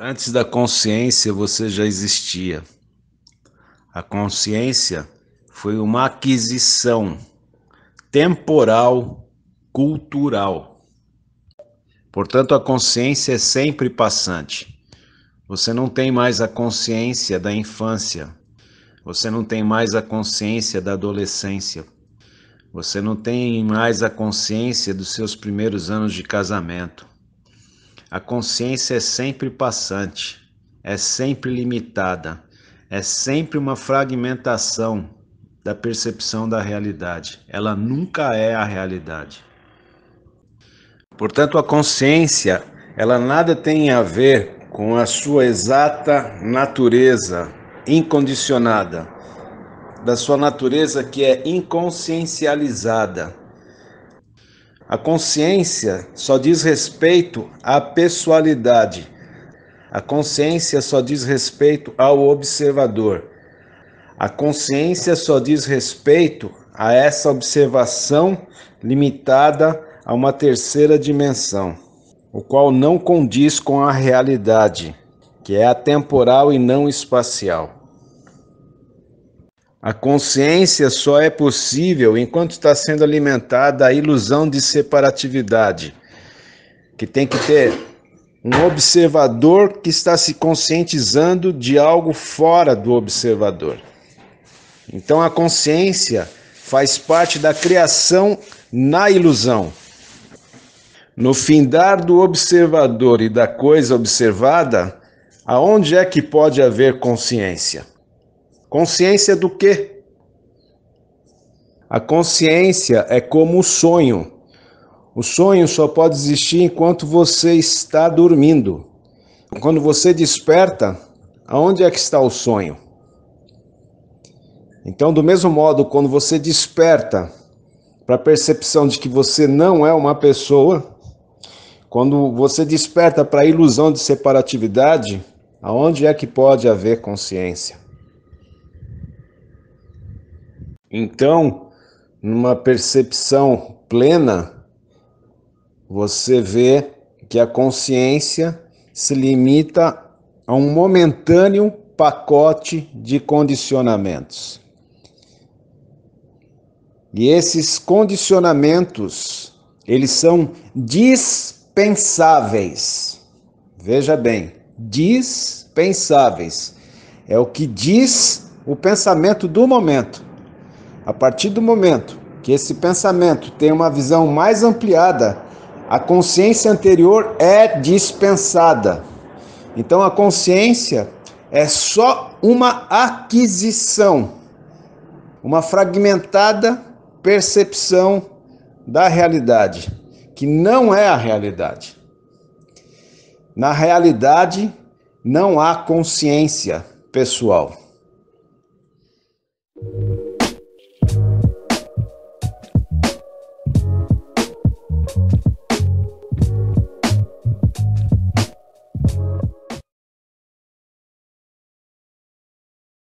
Antes da consciência, você já existia. A consciência foi uma aquisição temporal, cultural. Portanto, a consciência é sempre passante. Você não tem mais a consciência da infância. Você não tem mais a consciência da adolescência. Você não tem mais a consciência dos seus primeiros anos de casamento. A consciência é sempre passante, é sempre limitada, é sempre uma fragmentação da percepção da realidade. Ela nunca é a realidade. Portanto, a consciência, ela nada tem a ver com a sua exata natureza incondicionada, da sua natureza que é inconsciencializada a consciência só diz respeito à pessoalidade. A consciência só diz respeito ao observador. A consciência só diz respeito a essa observação limitada a uma terceira dimensão, o qual não condiz com a realidade, que é atemporal e não espacial. A consciência só é possível enquanto está sendo alimentada a ilusão de separatividade, que tem que ter um observador que está se conscientizando de algo fora do observador. Então a consciência faz parte da criação na ilusão. No findar do observador e da coisa observada, aonde é que pode haver consciência? Consciência do quê? A consciência é como o sonho. O sonho só pode existir enquanto você está dormindo. Quando você desperta, aonde é que está o sonho? Então, do mesmo modo, quando você desperta para a percepção de que você não é uma pessoa, quando você desperta para a ilusão de separatividade, aonde é que pode haver consciência? Então, numa percepção plena, você vê que a consciência se limita a um momentâneo pacote de condicionamentos. E esses condicionamentos, eles são dispensáveis. Veja bem, dispensáveis. É o que diz o pensamento do momento. A partir do momento que esse pensamento tem uma visão mais ampliada, a consciência anterior é dispensada. Então a consciência é só uma aquisição, uma fragmentada percepção da realidade, que não é a realidade. Na realidade, não há consciência pessoal.